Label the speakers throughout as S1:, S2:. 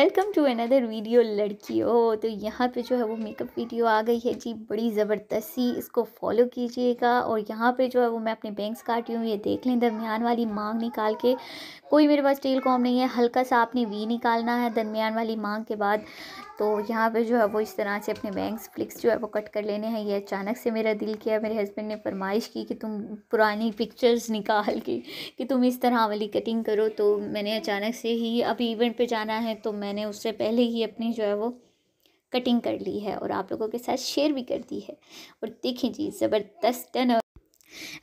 S1: welcome to another video लड़कियों तो यहाँ पे जो है वो मेकअप वीडियो आ गई है जी बड़ी ज़बरदस्ती इसको फॉलो कीजिएगा और यहाँ पे जो है वो मैं अपने बैंक्स काट रही हूँ ये देख लें दरमियान वाली मांग निकाल के कोई मेरे पास टेल कॉम नहीं है हल्का सा आपने वी निकालना है दरमियान वाली मांग के बाद तो यहाँ पे जो है वो इस तरह से अपने बैंक्स फ्लिक्स जो है वो कट कर लेने हैं ये अचानक से मेरा दिल किया मेरे हस्बैंड ने फरमाइश की कि तुम पुरानी पिक्चर्स निकाल के कि तुम इस तरह वाली कटिंग करो तो मैंने अचानक से ही अभी इवेंट पे जाना है तो मैंने उससे पहले ही अपनी जो है वो कटिंग कर ली है और आप लोगों के साथ शेयर भी कर दी है और देखें जी ज़बरदस्त टन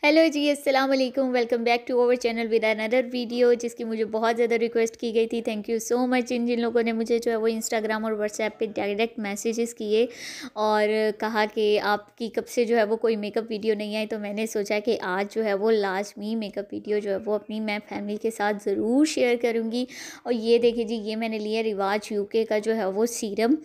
S1: हेलो जी अस्सलाम वालेकुम welcome back to our channel with another video जिसकी मुझे बहुत ज़्यादा रिक्वेस्ट की गई थी थैंक यू सो मच इन जिन लोगों ने मुझे जो है वो इंस्टाग्राम और व्हाट्सएप पे डायरेक्ट मैसेजेस किए और कहा कि आपकी कब से जो है वो कोई मेकअप वीडियो नहीं आई तो मैंने सोचा कि आज जो है वो लाजमी मेकअप वीडियो जो है वो अपनी मैं फैमिली के साथ ज़रूर शेयर करूँगी और ये देखिए जी ये मैंने लिया रिवाज यू का जो है वो सीरम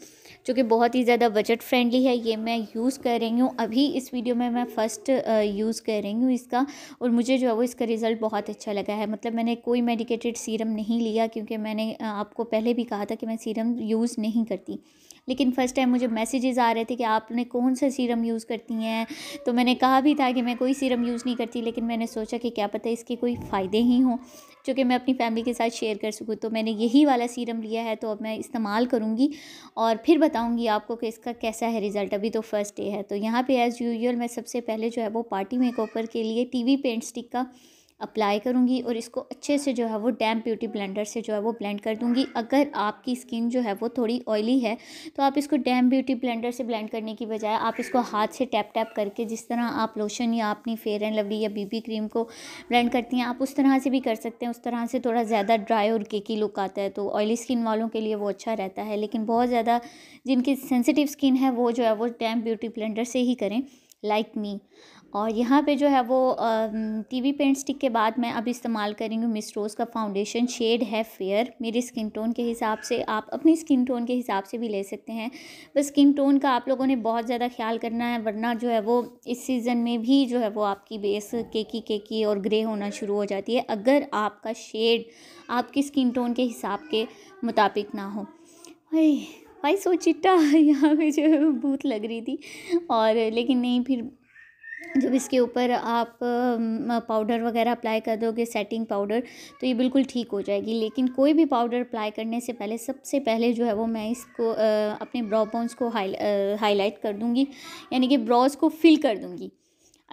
S1: जो कि बहुत ही ज़्यादा बजट फ्रेंडली है ये मैं यूज़ कर रही हूँ अभी इस वीडियो में मैं फ़र्स्ट यूज़ कर रही हूँ इसका और मुझे जो है वो इसका रिज़ल्ट बहुत अच्छा लगा है मतलब मैंने कोई मेडिकेटेड सीरम नहीं लिया क्योंकि मैंने आपको पहले भी कहा था कि मैं सीरम यूज़ नहीं करती लेकिन फ़र्स्ट टाइम मुझे मैसेजेस आ रहे थे कि आपने कौन सा सीरम यूज़ करती हैं तो मैंने कहा भी था कि मैं कोई सीरम यूज़ नहीं करती लेकिन मैंने सोचा कि क्या पता इसके कोई फ़ायदे ही हों चूँकि मैं अपनी फ़ैमिली के साथ शेयर कर सकूँ तो मैंने यही वाला सीरम लिया है तो अब मैं इस्तेमाल करूँगी और फिर बताऊँगी आपको कि इसका कैसा है रिज़ल्ट अभी तो फ़र्स्ट डे है तो यहाँ पर एज़ यूजल मैं सबसे पहले जो है वो पार्टी मेकओवर के लिए टी वी पेंट स्टिक का अप्लाई करूँगी और इसको अच्छे से जो है वो डैम ब्यूटी ब्लेंडर से जो है वो ब्लेंड कर दूँगी अगर आपकी स्किन जो है वो थोड़ी ऑयली है तो आप इसको डैम ब्यूटी ब्लेंडर से ब्लेंड करने की बजाय आप इसको हाथ से टैप टैप करके जिस तरह आप लोशन या अपनी फेयर एंड लवली या बीबी क्रीम को ब्लेंड करती हैं आप उस तरह से भी कर सकते हैं उस तरह से थोड़ा ज़्यादा ड्राई और केकी लुक आता है तो ऑयली स्किन वालों के लिए वो अच्छा रहता है लेकिन बहुत ज़्यादा जिनकी सेंसिटिव स्किन है वो जो है वो डैम ब्यूटी ब्लेंडर से ही करें लाइक like मी और यहाँ पे जो है वो टी वी पेंट स्टिक के बाद मैं अब इस्तेमाल करेंगी रोज़ का फाउंडेशन शेड है फेयर मेरी स्किन टोन के हिसाब से आप अपनी स्किन टोन के हिसाब से भी ले सकते हैं बस स्किन टोन का आप लोगों ने बहुत ज़्यादा ख्याल करना है वरना जो है वो इस सीज़न में भी जो है वो आपकी बेस केकी केकी और ग्रे होना शुरू हो जाती है अगर आपका शेड आपकी स्किन टोन के हिसाब के मुताबिक ना हो भाई भाई सो चिट्टा यहाँ पे जो भूत लग रही थी और लेकिन नहीं फिर जब इसके ऊपर आप पाउडर वगैरह अप्लाई कर दोगे सेटिंग पाउडर तो ये बिल्कुल ठीक हो जाएगी लेकिन कोई भी पाउडर अप्लाई करने से पहले सबसे पहले जो है वो मैं इसको अपने ब्रॉ बोन्स को हाईलाइट कर दूँगी यानी कि ब्रॉज को फिल कर दूँगी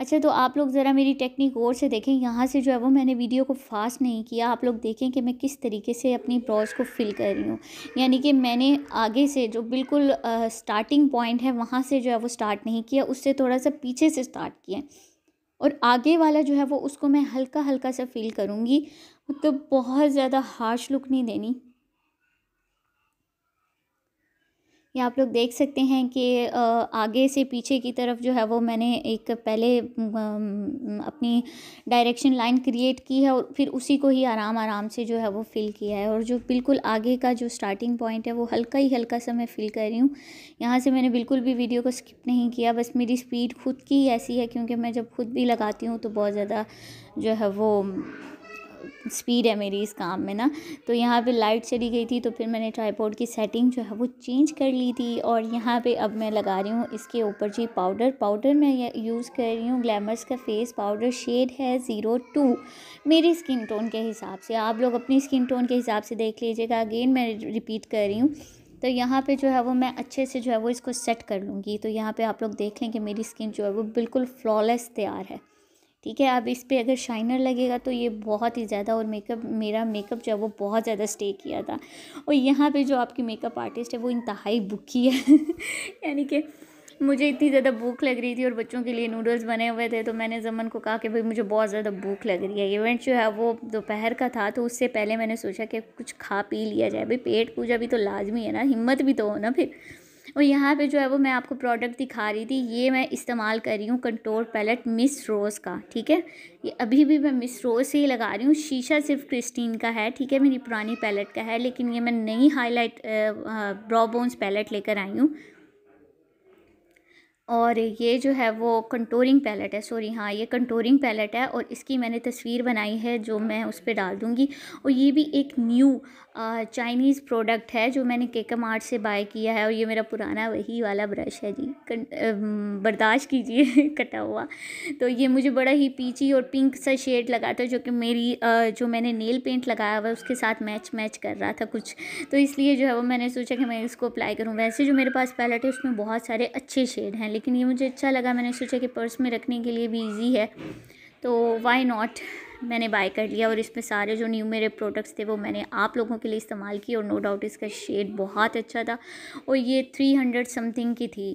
S1: अच्छा तो आप लोग ज़रा मेरी टेक्निक और से देखें यहाँ से जो है वो मैंने वीडियो को फास्ट नहीं किया आप लोग देखें कि मैं किस तरीके से अपनी ब्रॉज़ को फिल कर रही हूँ यानी कि मैंने आगे से जो बिल्कुल आ, स्टार्टिंग पॉइंट है वहाँ से जो है वो स्टार्ट नहीं किया उससे थोड़ा सा पीछे से स्टार्ट किया और आगे वाला जो है वो उसको मैं हल्का हल्का सा फील करूँगी मतलब तो बहुत ज़्यादा हार्श लुक नहीं देनी ये आप लोग देख सकते हैं कि आगे से पीछे की तरफ जो है वो मैंने एक पहले अपनी डायरेक्शन लाइन क्रिएट की है और फिर उसी को ही आराम आराम से जो है वो फिल किया है और जो बिल्कुल आगे का जो स्टार्टिंग पॉइंट है वो हल्का ही हल्का सा मैं फिल कर रही हूँ यहाँ से मैंने बिल्कुल भी वीडियो को स्किप नहीं किया बस मेरी स्पीड खुद की ऐसी है क्योंकि मैं जब खुद भी लगाती हूँ तो बहुत ज़्यादा जो है वो स्पीड है मेरी इस काम में ना तो यहाँ पे लाइट चली गई थी तो फिर मैंने ट्राईपोर्ड की सेटिंग जो है वो चेंज कर ली थी और यहाँ पे अब मैं लगा रही हूँ इसके ऊपर जी पाउडर पाउडर मैं यूज़ कर रही हूँ ग्लैमर्स का फेस पाउडर शेड है ज़ीरो टू मेरी स्किन टोन के हिसाब से आप लोग अपनी स्किन टोन के हिसाब से देख लीजिएगा अगेन मैं रिपीट कर रही हूँ तो यहाँ पे जो है वो मैं अच्छे से जो है वो इसको सेट कर लूँगी तो यहाँ पे आप लोग देख लें कि मेरी स्किन जो है वो बिल्कुल फ्लॉलेस तैयार है ठीक है अब इस पर अगर शाइनर लगेगा तो ये बहुत ही ज़्यादा और मेकअप मेरा मेकअप जो है वो बहुत ज़्यादा स्टे किया था और यहाँ पे जो आपकी मेकअप आर्टिस्ट है वो इंतहाई बुखी है यानी कि मुझे इतनी ज़्यादा भूख लग रही थी और बच्चों के लिए नूडल्स बने हुए थे तो मैंने जमन को कहा कि भाई मुझे बहुत ज़्यादा भूख लग रही है इवेंट जो है वो दोपहर का था तो उससे पहले मैंने सोचा कि कुछ खा पी लिया जाए भाई पेट पूजा भी तो लाजमी है ना हिम्मत भी तो हो ना फिर और यहाँ पे जो है वो मैं आपको प्रोडक्ट दिखा रही थी ये मैं इस्तेमाल कर रही हूँ कंटोर पैलेट मिस रोज़ का ठीक है ये अभी भी मैं मिस रोज़ से ही लगा रही हूँ शीशा सिर्फ क्रिस्टीन का है ठीक है मेरी पुरानी पैलेट का है लेकिन ये मैं नई हाईलाइट ब्रॉबोन्स पैलेट लेकर आई हूँ और ये जो है वो कंटोरिंग पैलेट है सॉरी हाँ ये कंटोरिंग पैलेट है और इसकी मैंने तस्वीर बनाई है जो मैं उस पर डाल दूँगी और ये भी एक न्यू चाइनीज़ प्रोडक्ट है जो मैंने केकम आर्ट से बाय किया है और ये मेरा पुराना वही वाला ब्रश है जी बर्दाश्त कीजिए कटा हुआ तो ये मुझे बड़ा ही पीची और पिंक सा शेड लगा था जो कि मेरी जो मैंने नेल पेंट लगाया हुआ उसके साथ मैच मैच कर रहा था कुछ तो इसलिए जो है वो मैंने सोचा कि मैं इसको अप्लाई करूँ वैसे जो मेरे पास पैलेट है उसमें बहुत सारे अच्छे शेड हैं लेकिन ये मुझे अच्छा लगा मैंने सोचा कि पर्स में रखने के लिए भी ईजी है तो वाई नॉट मैंने बाय कर लिया और इसमें सारे जो न्यू मेरे प्रोडक्ट्स थे वो मैंने आप लोगों के लिए इस्तेमाल किए और नो डाउट इसका शेड बहुत अच्छा था और ये थ्री हंड्रेड समथिंग की थी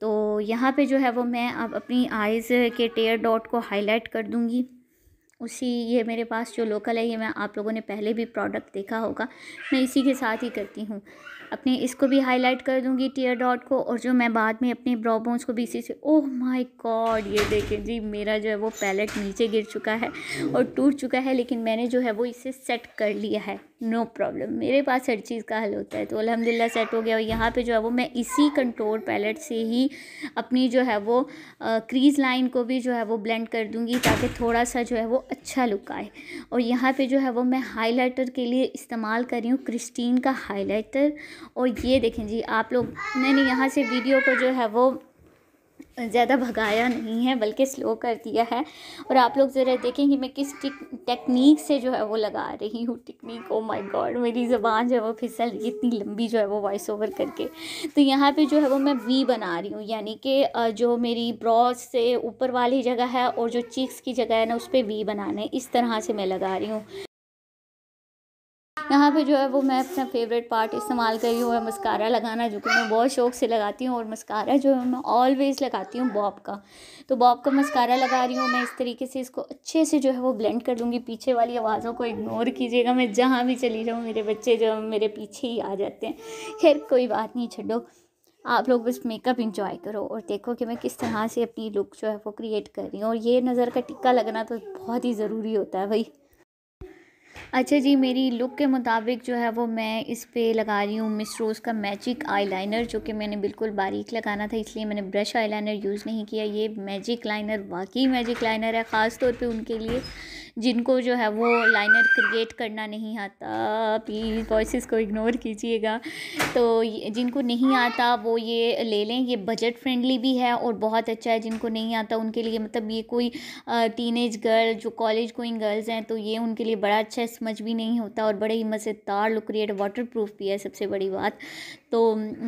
S1: तो यहाँ पे जो है वो मैं अब अपनी आइज़ के टेयर डॉट को हाईलाइट कर दूँगी उसी ये मेरे पास जो लोकल है ये मैं आप लोगों ने पहले भी प्रोडक्ट देखा होगा मैं इसी के साथ ही करती हूँ अपने इसको भी हाईलाइट कर दूँगी टीयर डॉट को और जो मैं बाद में अपने ब्रॉबोन्स बोन्स को भी इसी से ओह माय गॉड ये देखें जी मेरा जो है वो पैलेट नीचे गिर चुका है और टूट चुका है लेकिन मैंने जो है वो इसे सेट कर लिया है नो no प्रॉब्लम मेरे पास हर चीज़ का हल होता है तो अलहमदिल्ला सेट हो गया और यहाँ पे जो है वो मैं इसी कंट्रोल पैलेट से ही अपनी जो है वो क्रीज लाइन को भी जो है वो ब्लेंड कर दूँगी ताकि थोड़ा सा जो है वो अच्छा लुक आए और यहाँ पे जो है वो मैं हाइलाइटर के लिए इस्तेमाल कर रही हूँ क्रिस्टीन का हाईलाइटर और ये देखें जी आप लोग मैंने यहाँ से वीडियो को जो है वो ज़्यादा भगाया नहीं है बल्कि स्लो कर दिया है और आप लोग ज़रा देखें कि मैं किस टेक्निक से जो है वो लगा रही हूँ टेक्निक ओ माय गॉड मेरी ज़बान जो है वो फिसल रही इतनी लंबी जो है वो वॉइस ओवर करके तो यहाँ पे जो है वो मैं वी बना रही हूँ यानी कि जो मेरी ब्रॉज से ऊपर वाली जगह है और जो चिक्स की जगह है ना उस पर वी बनाना है इस तरह से मैं लगा रही हूँ यहाँ पे जो है वो मैं अपना फेवरेट पार्ट इस्तेमाल करी हूँ मस्कारा लगाना जो कि मैं बहुत शौक से लगाती हूँ और मस्कारा जो है मैं ऑलवेज़ लगाती हूँ बॉब का तो बॉब का मस्कारा लगा रही हूँ मैं इस तरीके से इसको अच्छे से जो है वो ब्लेंड कर दूँगी पीछे वाली आवाज़ों को इग्नोर कीजिएगा मैं जहाँ भी चली जाऊँ मेरे बच्चे जो मेरे पीछे ही आ जाते हैं खैर कोई बात नहीं छोड़ो आप लोग बस मेकअप इंजॉय करो और देखो कि मैं किस तरह से अपनी लुक जो है वो क्रिएट कर रही हूँ और ये नज़र का टिक्का लगना तो बहुत ही ज़रूरी होता है भाई अच्छा जी मेरी लुक के मुताबिक जो है वो मैं इस पर लगा रही हूँ मिस रोज़ का मैजिक आईलाइनर जो कि मैंने बिल्कुल बारीक लगाना था इसलिए मैंने ब्रश आईलाइनर यूज़ नहीं किया ये मैजिक लाइनर वाकई मैजिक लाइनर है ख़ास तौर पे उनके लिए जिनको जो है वो लाइनर क्रिएट करना नहीं आता प्लीज़ वॉइस को इग्नोर कीजिएगा तो जिनको नहीं आता वो ये ले लें ये बजट फ्रेंडली भी है और बहुत अच्छा है जिनको नहीं आता उनके लिए मतलब ये कोई टीन एज गर्ल जो कॉलेज कोई गर्ल्स हैं तो ये उनके लिए बड़ा अच्छा समझ भी नहीं होता और बड़े ही मज़ेदार लुक क्रिएट वाटर प्रूफ भी है सबसे बड़ी बात तो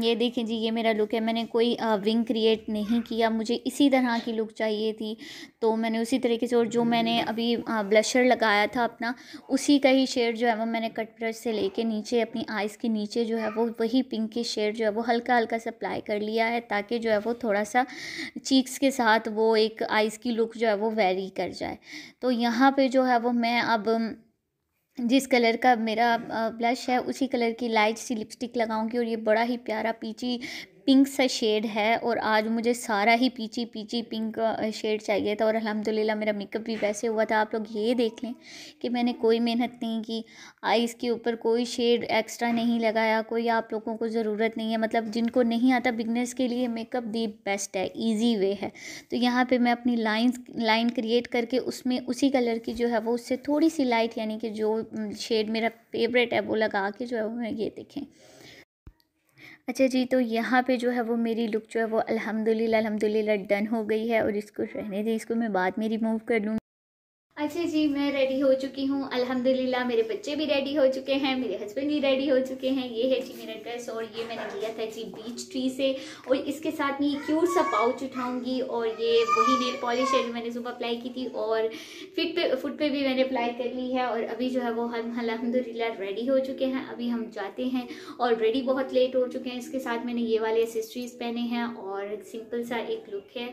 S1: ये देखें जी ये मेरा लुक है मैंने कोई विंग क्रिएट नहीं किया मुझे इसी तरह की लुक चाहिए थी तो मैंने उसी तरीके से और जो मैंने अभी ब्लैक ब्लशर लगाया था अपना उसी का ही शेड जो है वो मैंने कट ब्रश से लेके नीचे अपनी आइज़ के नीचे जो है वो वही पिंक की शेड जो है वो हल्का हल्का सा अप्लाई कर लिया है ताकि जो है वो थोड़ा सा चीक्स के साथ वो एक आइज़ की लुक जो है वो वेरी कर जाए तो यहाँ पर जो है वो मैं अब जिस कलर का मेरा ब्लश है उसी कलर की लाइट सी लिपस्टिक लगाऊंगी और ये बड़ा ही प्यारा पीची पिंक सा शेड है और आज मुझे सारा ही पीची पीची पिंक शेड चाहिए था और अलहमदिल्ला मेरा मेकअप भी वैसे हुआ था आप लोग ये देख लें कि मैंने कोई मेहनत नहीं की आइज़ के ऊपर कोई शेड एक्स्ट्रा नहीं लगाया कोई आप लोगों को ज़रूरत नहीं है मतलब जिनको नहीं आता बिगनेस के लिए मेकअप दी बेस्ट है ईजी वे है तो यहाँ पर मैं अपनी लाइन लाइन क्रिएट करके उसमें उसी कलर की जो है वो उससे थोड़ी सी लाइट यानी कि जो शेड मेरा फेवरेट है वो लगा के जो है वो मैं ये देखें अच्छा जी तो यहाँ पे जो है वो मेरी लुक जो है वो अल्हम्दुलिल्लाह अल्हम्दुलिल्लाह डन हो गई है और इसको रहने दी इसको मैं बाद में रिमूव कर लूँ अच्छा जी मैं रेडी हो चुकी हूँ अल्हम्दुलिल्लाह मेरे बच्चे भी रेडी हो चुके हैं मेरे हस्बैंड भी रेडी हो चुके हैं ये है जी मेरा ड्रेस और ये मैंने लिया था जी बीच ट्री से और इसके साथ में ये क्यूट सा पाउच उठाऊंगी और ये वही नेल पॉलिश है जो मैंने सुबह अप्लाई की थी और फिट पे फुट पे भी मैंने अप्लाई कर ली है और अभी जो है वो हम अलहमदिल्ला रेडी हो चुके हैं अभी हम जाते हैं और रेडी बहुत लेट हो चुके हैं इसके साथ मैंने ये वाले एसेसरीज पहने हैं और सिंपल सा एक लुक है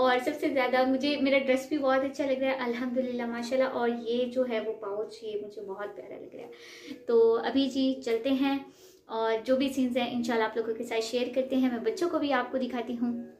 S1: और सबसे ज़्यादा मुझे मेरा ड्रेस भी बहुत अच्छा लग रहा है अलहमदिल्ला माशाल्लाह और ये जो है वो पाउच ये मुझे बहुत प्यारा लग रहा है तो अभी जी चलते हैं और जो भी सीन्स हैं इंशाल्लाह आप लोगों के साथ शेयर करते हैं मैं बच्चों को भी आपको दिखाती हूँ